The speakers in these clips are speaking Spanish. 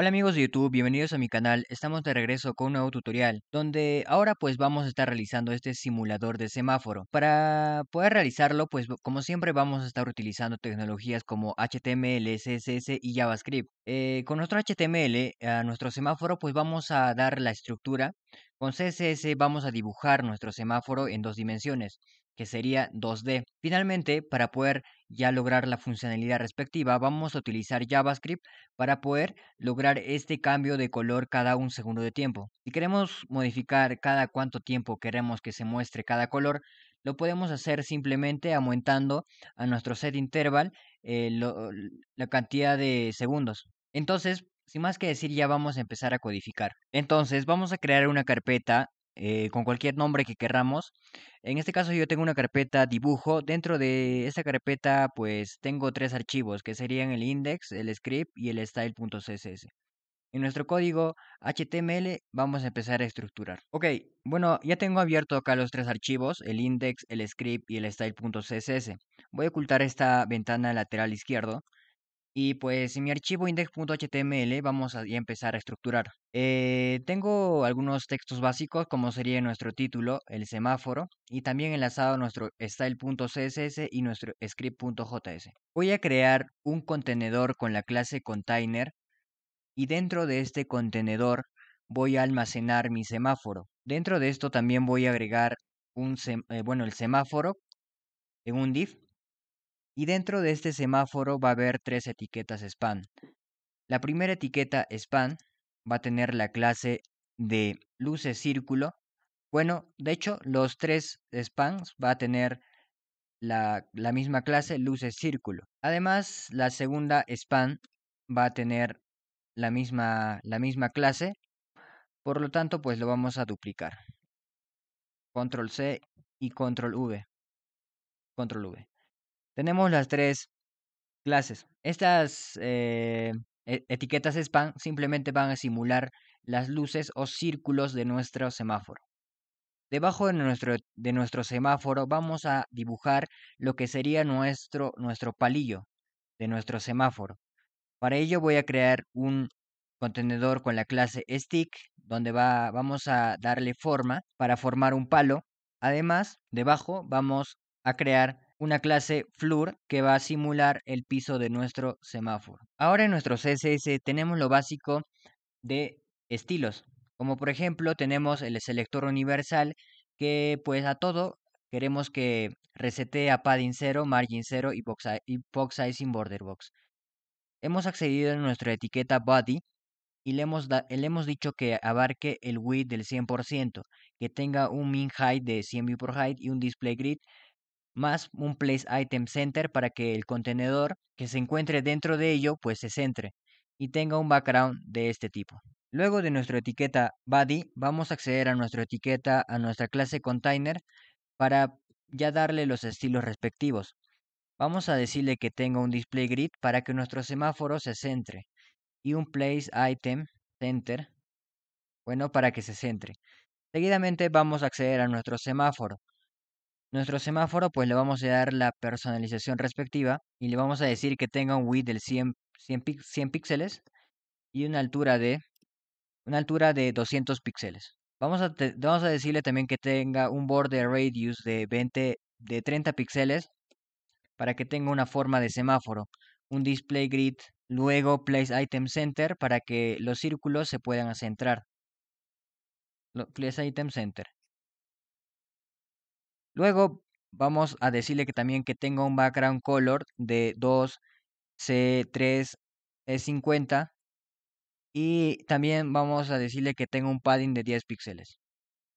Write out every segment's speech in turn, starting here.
Hola amigos de YouTube, bienvenidos a mi canal, estamos de regreso con un nuevo tutorial, donde ahora pues vamos a estar realizando este simulador de semáforo. Para poder realizarlo, pues como siempre vamos a estar utilizando tecnologías como HTML, CSS y JavaScript. Eh, con nuestro HTML, a nuestro semáforo pues vamos a dar la estructura, con CSS vamos a dibujar nuestro semáforo en dos dimensiones que sería 2D. Finalmente, para poder ya lograr la funcionalidad respectiva, vamos a utilizar JavaScript para poder lograr este cambio de color cada un segundo de tiempo. Si queremos modificar cada cuánto tiempo queremos que se muestre cada color, lo podemos hacer simplemente aumentando a nuestro set interval eh, la cantidad de segundos. Entonces, sin más que decir, ya vamos a empezar a codificar. Entonces, vamos a crear una carpeta eh, con cualquier nombre que querramos. En este caso yo tengo una carpeta dibujo. Dentro de esta carpeta pues tengo tres archivos que serían el index, el script y el style.css. En nuestro código HTML vamos a empezar a estructurar. Ok, bueno, ya tengo abierto acá los tres archivos, el index, el script y el style.css. Voy a ocultar esta ventana lateral izquierdo y pues en mi archivo index.html vamos a empezar a estructurar. Eh, tengo algunos textos básicos como sería nuestro título, el semáforo, y también enlazado nuestro style.css y nuestro script.js. Voy a crear un contenedor con la clase container y dentro de este contenedor voy a almacenar mi semáforo. Dentro de esto también voy a agregar un eh, bueno, el semáforo en un div y dentro de este semáforo va a haber tres etiquetas span. La primera etiqueta span va a tener la clase de luces círculo. Bueno, de hecho, los tres spans va a tener la, misma clase luces círculo. Además, la segunda span va a tener la misma, la misma clase. Por lo tanto, pues lo vamos a duplicar. Control C y control V. Control V. Tenemos las tres clases. Estas eh, e-, etiquetas spam simplemente van a simular las luces o círculos de nuestro semáforo. Debajo de nuestro, de nuestro semáforo vamos a dibujar lo que sería nuestro, nuestro palillo de nuestro semáforo. Para ello voy a crear un contenedor con la clase stick donde vamos a darle forma para formar un palo. Además, debajo vamos a crear una clase Flur que va a simular el piso de nuestro semáforo. Ahora en nuestro CSS tenemos lo básico de estilos, como por ejemplo tenemos el selector universal que pues a todo queremos que resete a padding 0, margin 0 y box, size box border box. Hemos accedido a nuestra etiqueta body y le hemos, dicho que abarque el width del 100%, que tenga un min height de 100 view por height y un display grid más un Place Item Center para que el contenedor que se encuentre dentro de ello pues se centre y tenga un background de este tipo. Luego de nuestra etiqueta body vamos a acceder a nuestra etiqueta a nuestra clase container para ya darle los estilos respectivos. Vamos a decirle que tenga un display grid para que nuestro semáforo se centre y un place item center, bueno, para que se centre. Seguidamente vamos a acceder a nuestro semáforo nuestro semáforo pues le vamos a dar la personalización respectiva y le vamos a decir que tenga un width del 100, 100, píxeles y una altura de una altura de 200 píxeles. Vamos a, vamos a decirle también que tenga un border radius de 20 de 30 píxeles para que tenga una forma de semáforo, un display grid, luego place item center para que los círculos se puedan centrar. Place item center. Luego vamos a decirle que también que tenga un background color de 2 C3 E50 y también vamos a decirle que tenga un padding de 10 píxeles.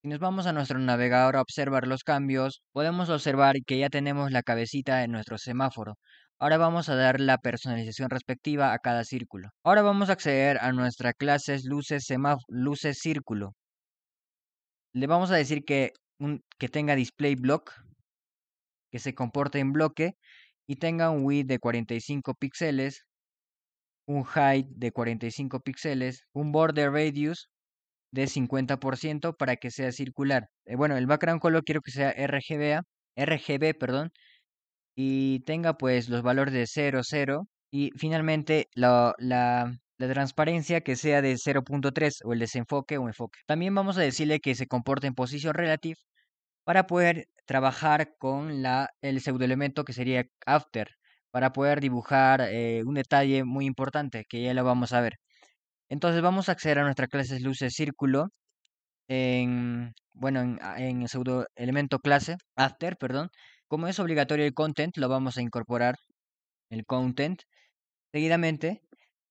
Si nos vamos a nuestro navegador a observar los cambios, podemos observar que ya tenemos la cabecita de nuestro semáforo. Ahora vamos a dar la personalización respectiva a cada círculo. Ahora vamos a acceder a nuestra clase luces, luces círculo. Le vamos a decir que que tenga display block, que se comporte en bloque y tenga un width de 45 píxeles, un height de 45 píxeles, un border radius de 50% para que sea circular. Eh, bueno, el background color quiero que sea RGBA, RGB, perdón, y tenga pues los valores de 0, 0 y finalmente la, la transparencia que sea de 0.3 o el desenfoque o enfoque. También vamos a decirle que se comporte en posición relative para poder trabajar con la, el pseudoelemento que sería after, para poder dibujar eh, un detalle muy importante que ya lo vamos a ver. Entonces vamos a acceder a nuestra clase luces círculo en, bueno, ah, en, el pseudoelemento clase, after, perdón. Como es obligatorio el content, lo vamos a incorporar, el content. Seguidamente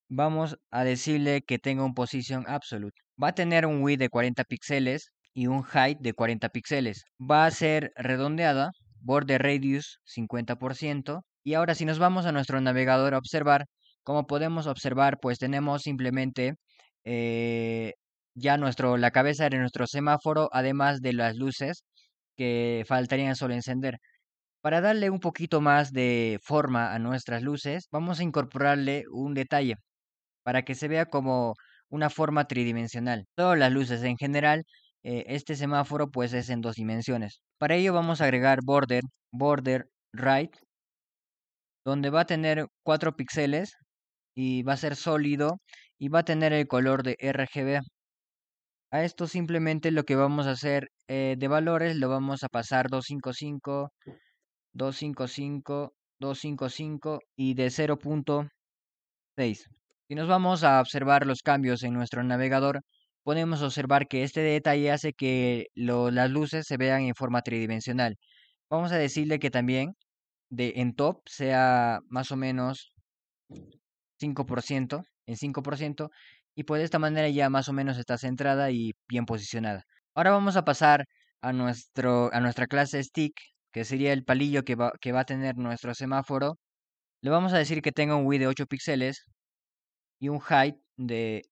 vamos a decirle que tenga un position absolute. Va a tener un width de 40 píxeles, y un height de 40 píxeles. Va a ser redondeada, border radius 50%. Y ahora si nos vamos a nuestro navegador a observar, como podemos observar, pues tenemos simplemente eh, ya nuestro, la cabeza de nuestro semáforo, además de las luces que faltarían solo encender. Para darle un poquito más de forma a nuestras luces, vamos a incorporarle un detalle para que se vea como una forma tridimensional. Todas las luces en general eh, este semáforo pues es en dos dimensiones. Para ello vamos a agregar border, border right, donde va a tener 4 píxeles y va a ser sólido y va a tener el color de RGB. A esto simplemente lo que vamos a hacer eh, de valores lo vamos a pasar 255, 255, 255 y de 0.6. Y nos vamos a observar los cambios en nuestro navegador, podemos observar que este detalle hace que las luces se vean en forma tridimensional. Vamos a decirle que también de, en top sea más o menos 5%, en 5%, y pues de esta manera ya más o menos está centrada y bien posicionada. Ahora vamos a pasar a, nuestro, a nuestra clase stick, que sería el palillo que va, que va a tener nuestro semáforo. Le vamos a decir que tenga un width de 8 píxeles y un height de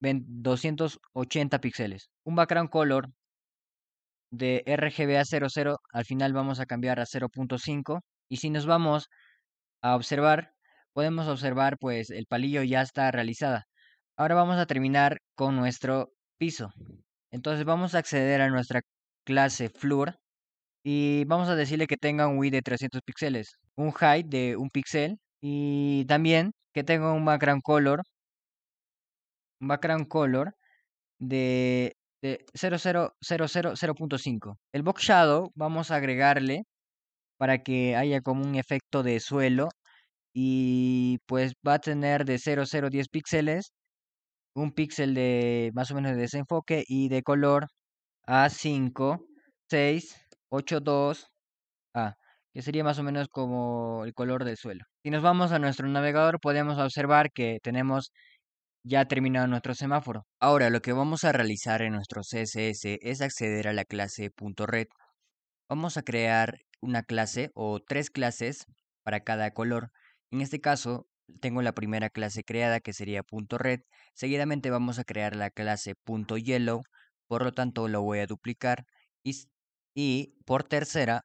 280 píxeles. Un background color de RGB a 00 al final vamos a cambiar a 0.5 y si nos vamos a observar podemos observar pues el palillo ya está realizada. Ahora vamos a terminar con nuestro piso. Entonces vamos a acceder a nuestra clase Floor y vamos a decirle que tenga un width de 300 píxeles, un height de un píxel y también que tenga un background color background color de, de El box shadow vamos a agregarle para que haya como un efecto de suelo y pues va a tener de 0.010 píxeles, un píxel de más o menos de desenfoque y de color a 5, 6, 8, a que sería más o menos como el color del suelo. Si nos vamos a nuestro navegador podemos observar que tenemos ya ha terminado nuestro semáforo. Ahora lo que vamos a realizar en nuestro CSS es acceder a la clase .red. Vamos a crear una clase o tres clases para cada color. En este caso tengo la primera clase creada que sería .red. Seguidamente vamos a crear la clase .yellow. Por lo tanto lo voy a duplicar. Y, y por tercera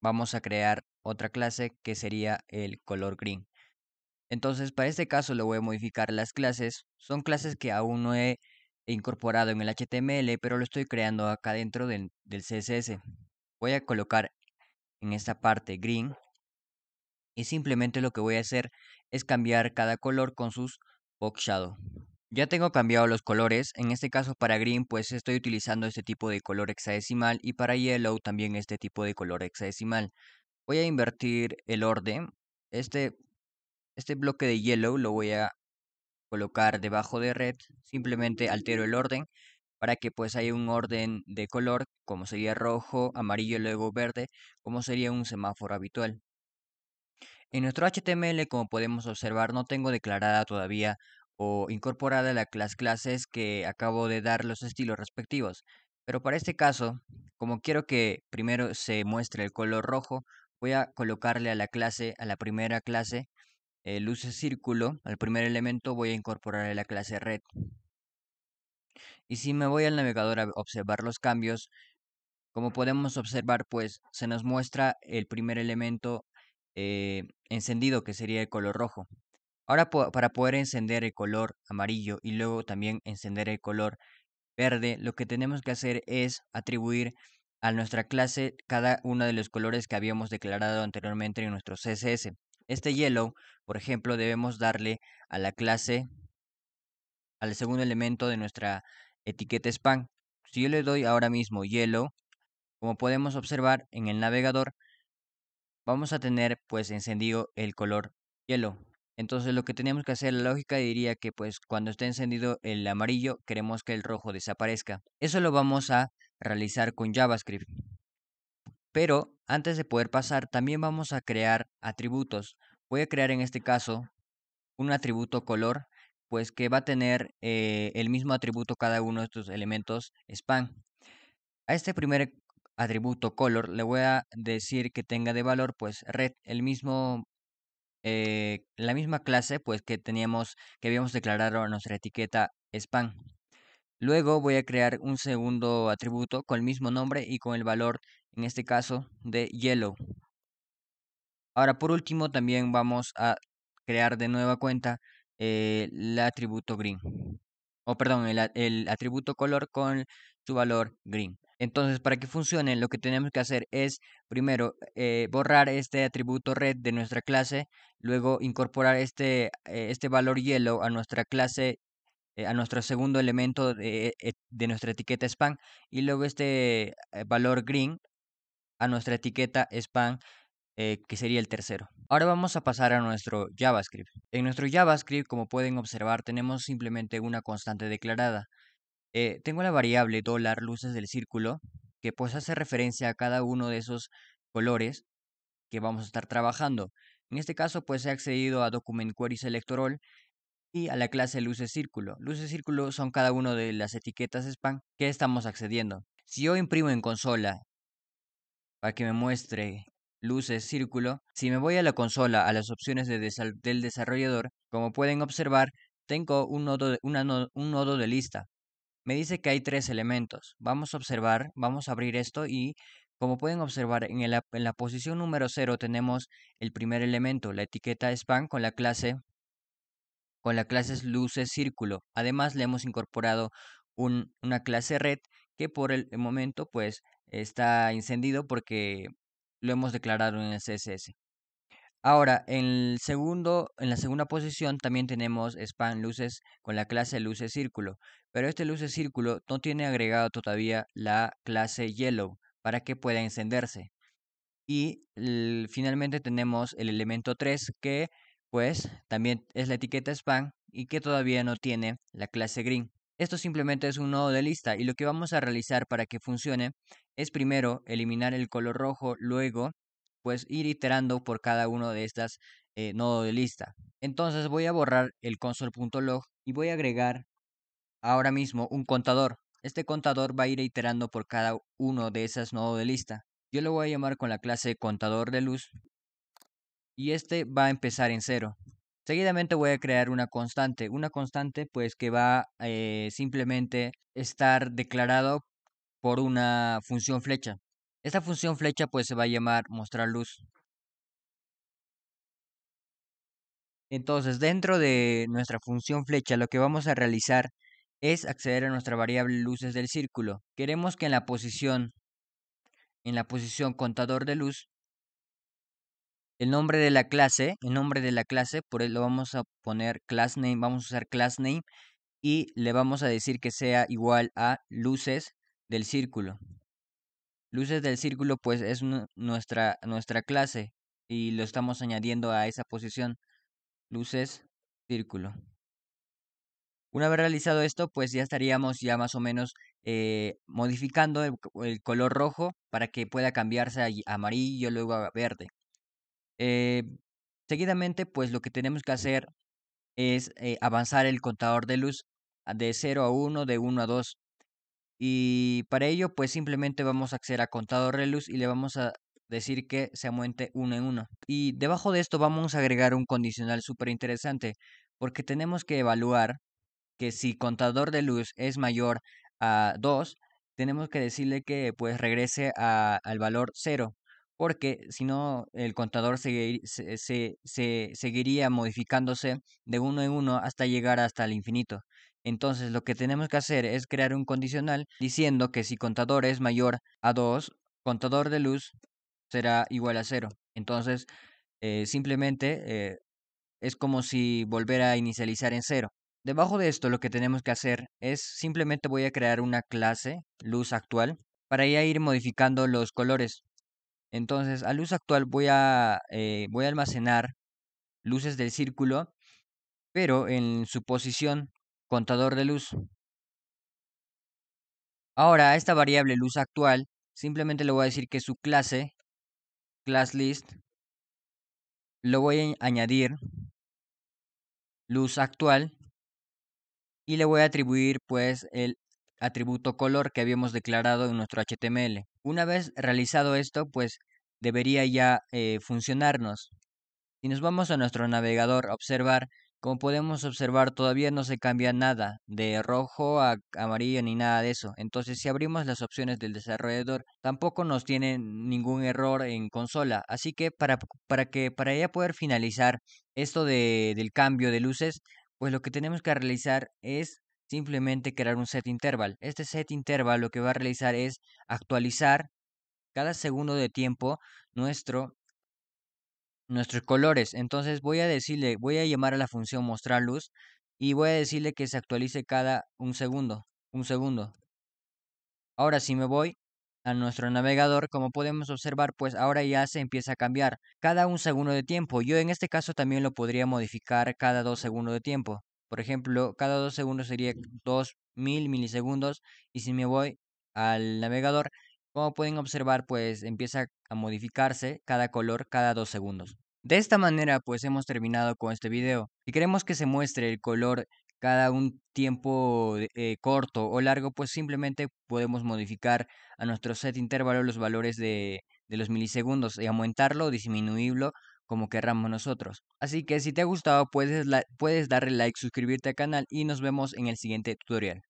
vamos a crear otra clase que sería el color green. Entonces, para este caso le voy a modificar las clases. Son clases que aún no he incorporado en el HTML, pero lo estoy creando acá dentro del, CSS. Voy a colocar en esta parte green y simplemente lo que voy a hacer es cambiar cada color con sus box shadow. Ya tengo cambiado los colores, en este caso para green pues estoy utilizando este tipo de color hexadecimal y para yellow también este tipo de color hexadecimal. Voy a invertir el orden, este este bloque de yellow lo voy a colocar debajo de red, simplemente altero el orden para que pues haya un orden de color, como sería rojo, amarillo, luego verde, como sería un semáforo habitual. En nuestro HTML, como podemos observar, no tengo declarada todavía o incorporada las clases que acabo de dar los estilos respectivos. Pero para este caso, como quiero que primero se muestre el color rojo, voy a colocarle a la clase, a la primera clase, eh, luce círculo, al primer elemento voy a incorporar la clase red. Y si me voy al navegador a observar los cambios, como podemos observar, pues se nos muestra el primer elemento eh, encendido, que sería el color rojo. Ahora para poder encender el color amarillo y luego también encender el color verde, lo que tenemos que hacer es atribuir a nuestra clase cada uno de los colores que habíamos declarado anteriormente en nuestro CSS. Este yellow, por ejemplo, debemos darle a la clase, al segundo elemento de nuestra etiqueta span. Si yo le doy ahora mismo yellow, como podemos observar en el navegador, vamos a tener pues encendido el color yellow. Entonces lo que tenemos que hacer, la lógica diría que pues cuando esté encendido el amarillo, queremos que el rojo desaparezca. Eso lo vamos a realizar con JavaScript. Pero antes de poder pasar, también vamos a crear atributos. Voy a crear en este caso un atributo color, pues que va a tener eh, el mismo atributo cada uno de estos elementos span. A este primer atributo color le voy a decir que tenga de valor pues red, el mismo eh, la misma clase pues que teníamos que habíamos declarado nuestra etiqueta span. Luego voy a crear un segundo atributo con el mismo nombre y con el valor en este caso de Yellow. Ahora por último también vamos a crear de nueva cuenta eh, el atributo green. O perdón, el, atributo color con su valor green. Entonces, para que funcione, lo que tenemos que hacer es, primero, eh, borrar este atributo red de nuestra clase, luego incorporar este, eh, este valor yellow a nuestra clase, a nuestro segundo elemento de, de, nuestra etiqueta span, y luego este valor green a nuestra etiqueta span eh, que sería el tercero. Ahora vamos a pasar a nuestro JavaScript. En nuestro JavaScript, como pueden observar, tenemos simplemente una constante declarada. Eh, tengo la variable dólar luces del círculo, que pues hace referencia a cada uno de esos colores que vamos a estar trabajando. En este caso, pues he accedido a Document Queries Electoral. y a la clase luces círculo. Luces círculo son cada una de las etiquetas spam que estamos accediendo. Si yo imprimo en consola para que me muestre luces círculo, si me voy a la consola a las opciones del desarrollador, como pueden observar, tengo un nodo, de, un nodo de lista. Me dice que hay tres elementos. Vamos a observar, vamos a abrir esto y como pueden observar en, en la posición número 0 tenemos el primer elemento, la etiqueta span con la clase con la clase luces círculo. Además le hemos incorporado un, una clase red que por el momento pues está encendido porque lo hemos declarado en el CSS. Ahora, en, el segundo, en la segunda posición también tenemos span luces con la clase luces círculo, pero este luces círculo no tiene agregado todavía la clase yellow para que pueda encenderse. Y finalmente tenemos el elemento 3 que pues también es la etiqueta span y que todavía no tiene la clase green. Esto simplemente es un nodo de lista y lo que vamos a realizar para que funcione es primero eliminar el color rojo, luego pues ir iterando por cada uno de estas eh, nodos de lista. Entonces voy a borrar el console.log y voy a agregar ahora mismo un contador. Este contador va a ir iterando por cada uno de esas nodos de lista. Yo lo voy a llamar con la clase contador de luz y este va a empezar en cero. Seguidamente voy a crear una constante, una constante pues que va eh, simplemente estar declarado por una función flecha. Esta función flecha pues se va a llamar mostrar luz. Entonces dentro de nuestra función flecha lo que vamos a realizar es acceder a nuestra variable luces del círculo. Queremos que en la posición en la posición contador de luz el nombre de la clase, el nombre de la clase, por eso lo vamos a poner class name, vamos a usar class name y le vamos a decir que sea igual a luces del círculo. Luces del círculo pues es nuestra, nuestra clase y lo estamos añadiendo a esa posición. Luces, círculo. Una vez realizado esto, pues ya estaríamos ya más o menos eh, modificando el, el, color rojo para que pueda cambiarse a amarillo, luego a verde. Eh, seguidamente, pues lo que tenemos que hacer es eh, avanzar el contador de luz de 0 a 1, de 1 a 2. Y para ello, pues simplemente vamos a acceder a contador de luz y le vamos a decir que se aumente 1 en 1. Y debajo de esto vamos a agregar un condicional súper interesante, porque tenemos que evaluar que si contador de luz es mayor a 2, tenemos que decirle que pues regrese al valor 0 porque si no el contador seguiría modificándose de uno en uno hasta llegar hasta el infinito. Entonces lo que tenemos que hacer es crear un condicional diciendo que si contador es mayor a 2, contador de luz será igual a 0. Entonces eh, simplemente eh, es como si volviera a inicializar en 0. Debajo de esto lo que tenemos que hacer es simplemente voy a crear una clase luz actual para ya ir modificando los colores. Entonces, a luz actual voy a, eh, voy a almacenar luces del círculo, pero en su posición contador de luz. Ahora, a esta variable luz actual, simplemente le voy a decir que su clase, class list, lo voy a añadir luz actual y le voy a atribuir pues el atributo color que habíamos declarado en nuestro HTML. Una vez realizado esto, pues debería ya eh, funcionarnos. Si nos vamos a nuestro navegador a observar, como podemos observar todavía no se cambia nada de rojo a amarillo ni nada de eso. Entonces si abrimos las opciones del desarrollador tampoco nos tiene ningún error en consola. Así que para, para que para ya poder finalizar esto del cambio de luces, pues lo que tenemos que realizar es simplemente crear un set interval. Este set interval lo que va a realizar es actualizar cada segundo de tiempo nuestro nuestros colores. Entonces voy a decirle, voy a llamar a la función mostrar luz y voy a decirle que se actualice cada un segundo, un segundo. Ahora si me voy a nuestro navegador, como podemos observar, pues ahora ya se empieza a cambiar cada un segundo de tiempo. Yo en este caso también lo podría modificar cada dos segundos de tiempo. Por ejemplo, cada dos segundos sería 2000 milisegundos. Y si me voy al navegador, como pueden observar, pues empieza a modificarse cada color cada dos segundos. De esta manera, pues hemos terminado con este video. Si queremos que se muestre el color cada un tiempo eh, corto o largo, pues simplemente podemos modificar a nuestro set intervalo los valores de, de los milisegundos y aumentarlo o disminuirlo como querramos nosotros. Así que si te ha gustado puedes, puedes darle like, suscribirte al canal y nos vemos en el siguiente tutorial.